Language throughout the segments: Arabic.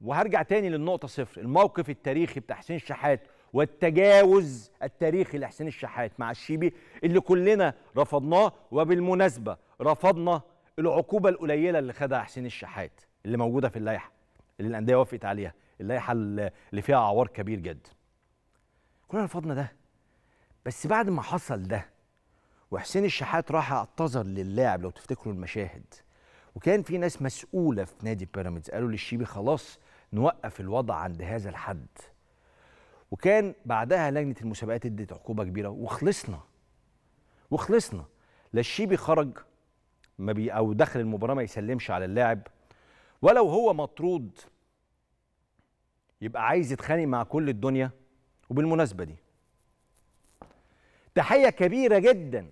وهرجع تاني للنقطه صفر الموقف التاريخي بتاع حسين الشحات والتجاوز التاريخي لحسين الشحات مع الشيبي اللي كلنا رفضناه وبالمناسبه رفضنا العقوبه القليله اللي خدها حسين الشحات اللي موجوده في اللائحه اللي الانديه وافقت عليها اللائحه اللي فيها اعوار كبير جدا كلنا رفضنا ده بس بعد ما حصل ده وحسين الشحات راح اعتذر للاعب لو تفتكروا المشاهد وكان في ناس مسؤوله في نادي بيراميدز قالوا للشيبي خلاص نوقف الوضع عند هذا الحد وكان بعدها لجنه المسابقات ادت عقوبه كبيره وخلصنا وخلصنا لا الشيبي خرج ما بي او دخل المباراه ما يسلمش على اللاعب ولو هو مطرود يبقى عايز يتخانق مع كل الدنيا وبالمناسبه دي تحيه كبيره جدا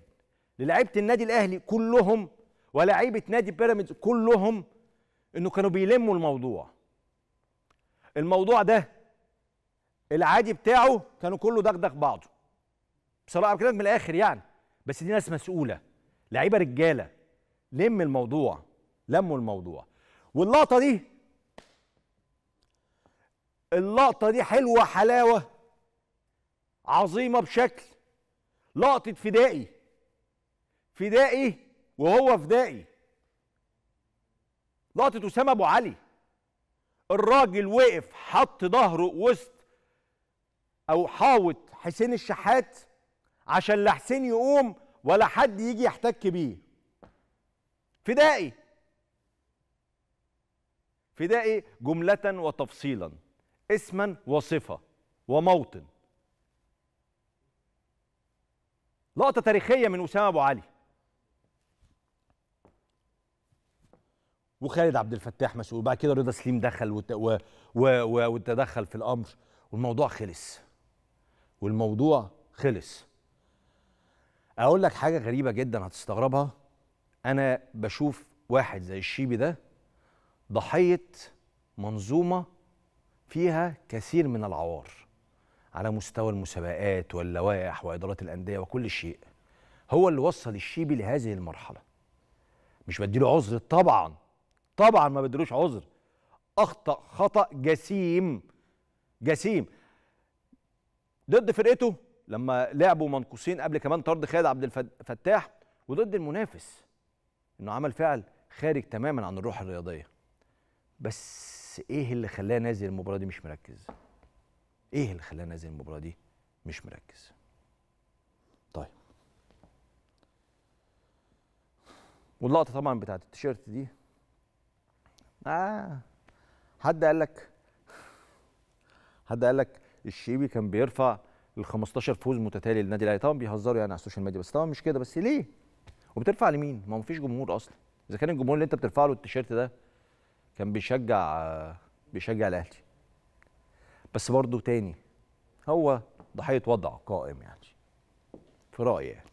للاعيبه النادي الاهلي كلهم ولاعيبه نادي بيراميدز كلهم انه كانوا بيلموا الموضوع الموضوع ده العادي بتاعه كانوا كله دغدغ بعضه بصراحه كده من الاخر يعني بس دي ناس مسؤوله لعيبه رجاله لم الموضوع لموا الموضوع واللقطه دي اللقطه دي حلوه حلاوه عظيمه بشكل لقطه فدائي فدائي وهو فدائي لقطه اسامه ابو علي الراجل وقف حط ظهره وسط او حاوط حسين الشحات عشان لا حسين يقوم ولا حد يجي يحتك بيه فدائي فدائي جملة وتفصيلا اسما وصفة وموطن لقطة تاريخية من أسامة أبو علي وخالد عبد الفتاح مسؤول وبعد كده رضا سليم دخل وت... و... و... و... وتدخل في الامر والموضوع خلص والموضوع خلص اقول لك حاجه غريبه جدا هتستغربها انا بشوف واحد زي الشيبي ده ضحيه منظومه فيها كثير من العوار على مستوى المسابقات واللوائح وادارات الانديه وكل شيء هو اللي وصل الشيبي لهذه المرحله مش بديله عذر طبعا طبعا ما بدلوش عذر اخطا خطا جسيم جسيم ضد فرقته لما لعبوا منقوصين قبل كمان طرد خالد عبد الفتاح وضد المنافس انه عمل فعل خارج تماما عن الروح الرياضيه بس ايه اللي خلاه نازل المباراه دي مش مركز ايه اللي خلاه نازل المباراه دي مش مركز طيب واللقطه طبعا بتاعت التيشيرت دي اه حد قال لك حد قال لك الشيبي كان بيرفع ال 15 فوز متتالي للنادي الاهلي طبعا بيهزروا يعني على السوشيال ميديا بس طبعا مش كده بس ليه؟ وبترفع لمين؟ ما هو مفيش جمهور اصلا اذا كان الجمهور اللي انت بترفع له التيشيرت ده كان بيشجع بيشجع الاهلي بس برضه تاني هو ضحيه وضع قائم يعني في رايي يعني.